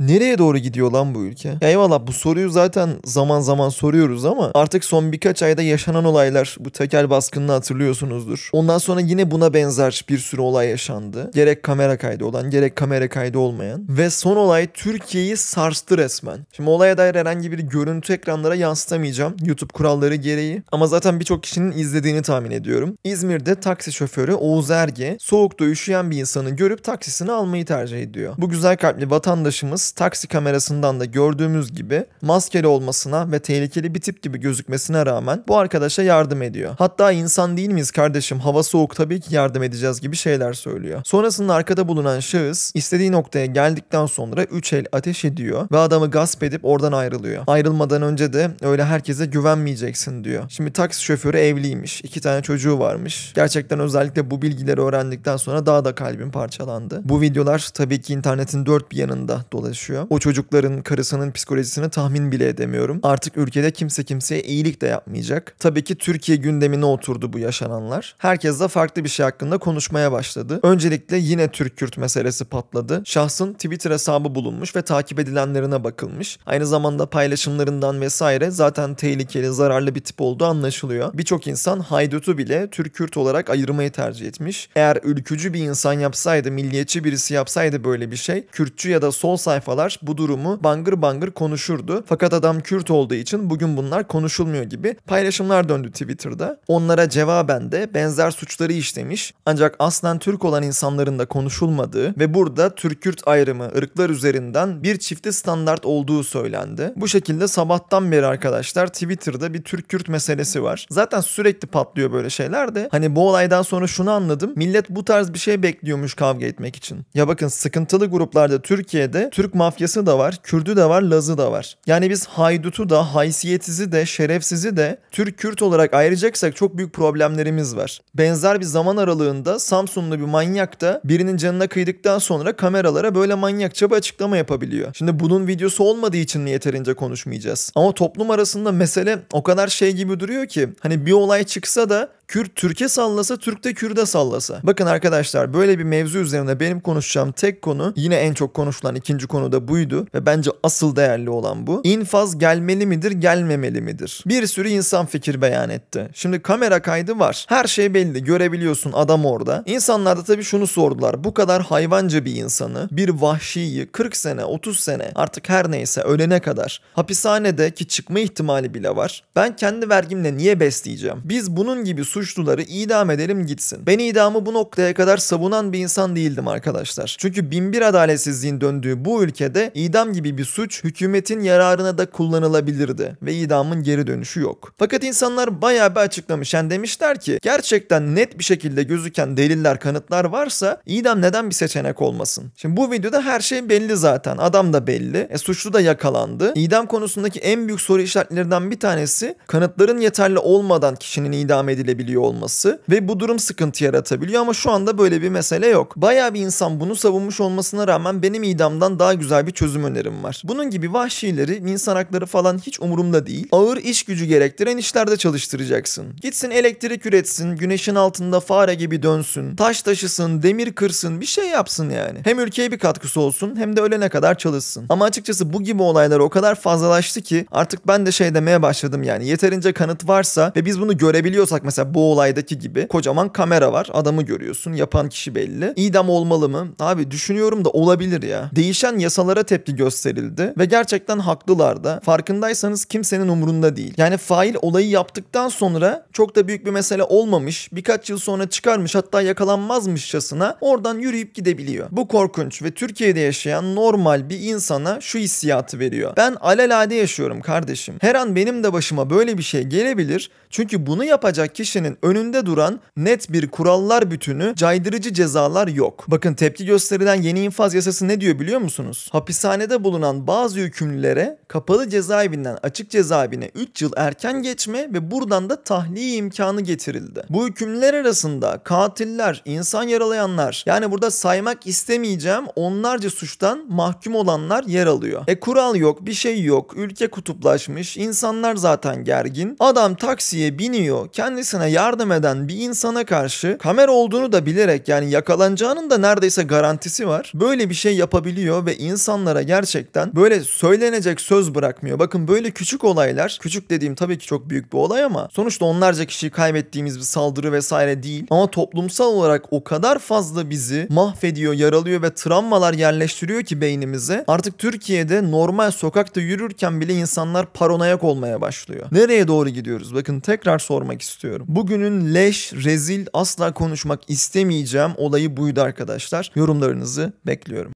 Nereye doğru gidiyor lan bu ülke? Ya eyvallah bu soruyu zaten zaman zaman soruyoruz ama artık son birkaç ayda yaşanan olaylar bu tekel baskınını hatırlıyorsunuzdur. Ondan sonra yine buna benzer bir sürü olay yaşandı. Gerek kamera kaydı olan gerek kamera kaydı olmayan. Ve son olay Türkiye'yi sarstı resmen. Şimdi olaya dair herhangi bir görüntü ekranlara yansıtamayacağım. YouTube kuralları gereği. Ama zaten birçok kişinin izlediğini tahmin ediyorum. İzmir'de taksi şoförü Oğuz Erge soğukta üşüyen bir insanı görüp taksisini almayı tercih ediyor. Bu güzel kalpli vatandaşımız taksi kamerasından da gördüğümüz gibi maskeli olmasına ve tehlikeli bir tip gibi gözükmesine rağmen bu arkadaşa yardım ediyor. Hatta insan değil miyiz kardeşim hava soğuk tabii ki yardım edeceğiz gibi şeyler söylüyor. Sonrasında arkada bulunan şahıs istediği noktaya geldikten sonra 3 el ateş ediyor ve adamı gasp edip oradan ayrılıyor. Ayrılmadan önce de öyle herkese güvenmeyeceksin diyor. Şimdi taksi şoförü evliymiş. iki tane çocuğu varmış. Gerçekten özellikle bu bilgileri öğrendikten sonra daha da kalbim parçalandı. Bu videolar tabii ki internetin dört bir yanında dolaşıyor çalışıyor. O çocukların karısının psikolojisini tahmin bile edemiyorum. Artık ülkede kimse kimseye iyilik de yapmayacak. Tabii ki Türkiye gündemine oturdu bu yaşananlar. Herkes de farklı bir şey hakkında konuşmaya başladı. Öncelikle yine Türk-Kürt meselesi patladı. Şahsın Twitter hesabı bulunmuş ve takip edilenlerine bakılmış. Aynı zamanda paylaşımlarından vesaire zaten tehlikeli, zararlı bir tip olduğu anlaşılıyor. Birçok insan haydutu bile Türk-Kürt olarak ayırmayı tercih etmiş. Eğer ülkücü bir insan yapsaydı, milliyetçi birisi yapsaydı böyle bir şey, Kürtçü ya da sol sayfa sayfalar bu durumu bangır bangır konuşurdu. Fakat adam Kürt olduğu için bugün bunlar konuşulmuyor gibi paylaşımlar döndü Twitter'da. Onlara cevaben de benzer suçları işlemiş ancak aslen Türk olan insanların da konuşulmadığı ve burada Türk-Kürt ayrımı ırklar üzerinden bir çifte standart olduğu söylendi. Bu şekilde sabahtan beri arkadaşlar Twitter'da bir Türk-Kürt meselesi var. Zaten sürekli patlıyor böyle şeyler de. Hani bu olaydan sonra şunu anladım. Millet bu tarz bir şey bekliyormuş kavga etmek için. Ya bakın sıkıntılı gruplarda Türkiye'de Türk mafyası da var, Kürdü de var, Lazı da var. Yani biz haydutu da, haysiyetsizi de, şerefsizi de Türk-Kürt olarak ayıracaksak çok büyük problemlerimiz var. Benzer bir zaman aralığında Samsunlu bir manyak da birinin canına kıydıktan sonra kameralara böyle manyakça bir açıklama yapabiliyor. Şimdi bunun videosu olmadığı için yeterince konuşmayacağız. Ama toplum arasında mesele o kadar şey gibi duruyor ki hani bir olay çıksa da Kürt Türkiye sallasa, Türk de Kürde sallasa. Bakın arkadaşlar böyle bir mevzu üzerine benim konuşacağım tek konu yine en çok konuşulan ikinci konu da buydu ve bence asıl değerli olan bu. İnfaz gelmeli midir, gelmemeli midir? Bir sürü insan fikir beyan etti. Şimdi kamera kaydı var. Her şey belli. Görebiliyorsun adam orada. İnsanlar da tabii şunu sordular. Bu kadar hayvanca bir insanı, bir vahşiyi 40 sene, 30 sene artık her neyse ölene kadar hapishanede ki çıkma ihtimali bile var. Ben kendi vergimle niye besleyeceğim? Biz bunun gibi suç suçluları idam edelim gitsin. Ben idamı bu noktaya kadar savunan bir insan değildim arkadaşlar. Çünkü binbir adaletsizliğin döndüğü bu ülkede idam gibi bir suç hükümetin yararına da kullanılabilirdi ve idamın geri dönüşü yok. Fakat insanlar bayağı bir açıklamış. Yani demişler ki gerçekten net bir şekilde gözüken deliller, kanıtlar varsa idam neden bir seçenek olmasın? Şimdi bu videoda her şey belli zaten. Adam da belli. E, suçlu da yakalandı. İdam konusundaki en büyük soru işaretlerinden bir tanesi kanıtların yeterli olmadan kişinin idam edilebilmesi olabiliyor olması ve bu durum sıkıntı yaratabiliyor ama şu anda böyle bir mesele yok. Bayağı bir insan bunu savunmuş olmasına rağmen benim idamdan daha güzel bir çözüm önerim var. Bunun gibi vahşileri, insan hakları falan hiç umurumda değil. Ağır iş gücü gerektiren işlerde çalıştıracaksın. Gitsin elektrik üretsin, güneşin altında fare gibi dönsün, taş taşısın, demir kırsın, bir şey yapsın yani. Hem ülkeye bir katkısı olsun hem de ölene kadar çalışsın. Ama açıkçası bu gibi olaylar o kadar fazlalaştı ki artık ben de şey demeye başladım yani yeterince kanıt varsa ve biz bunu görebiliyorsak mesela bu olaydaki gibi kocaman kamera var. Adamı görüyorsun. Yapan kişi belli. İdam olmalı mı? Abi düşünüyorum da olabilir ya. Değişen yasalara tepki gösterildi ve gerçekten haklılar da. Farkındaysanız kimsenin umurunda değil. Yani fail olayı yaptıktan sonra çok da büyük bir mesele olmamış. Birkaç yıl sonra çıkarmış hatta yakalanmazmışçasına oradan yürüyüp gidebiliyor. Bu korkunç ve Türkiye'de yaşayan normal bir insana şu hissiyatı veriyor. Ben alelade yaşıyorum kardeşim. Her an benim de başıma böyle bir şey gelebilir. Çünkü bunu yapacak kişinin ülkenin önünde duran net bir kurallar bütünü caydırıcı cezalar yok. Bakın tepki gösterilen yeni infaz yasası ne diyor biliyor musunuz? Hapishanede bulunan bazı hükümlülere kapalı cezaevinden açık cezaevine 3 yıl erken geçme ve buradan da tahliye imkanı getirildi. Bu hükümlüler arasında katiller, insan yaralayanlar yani burada saymak istemeyeceğim onlarca suçtan mahkum olanlar yer alıyor. E kural yok, bir şey yok, ülke kutuplaşmış, insanlar zaten gergin. Adam taksiye biniyor, kendisine yardım eden bir insana karşı kamera olduğunu da bilerek yani yakalanacağının da neredeyse garantisi var. Böyle bir şey yapabiliyor ve insanlara gerçekten böyle söylenecek söz bırakmıyor. Bakın böyle küçük olaylar, küçük dediğim tabii ki çok büyük bir olay ama sonuçta onlarca kişiyi kaybettiğimiz bir saldırı vesaire değil. Ama toplumsal olarak o kadar fazla bizi mahvediyor, yaralıyor ve travmalar yerleştiriyor ki beynimize. Artık Türkiye'de normal sokakta yürürken bile insanlar paranoyak olmaya başlıyor. Nereye doğru gidiyoruz? Bakın tekrar sormak istiyorum. Bu Bugünün leş, rezil asla konuşmak istemeyeceğim olayı buydu arkadaşlar. Yorumlarınızı bekliyorum.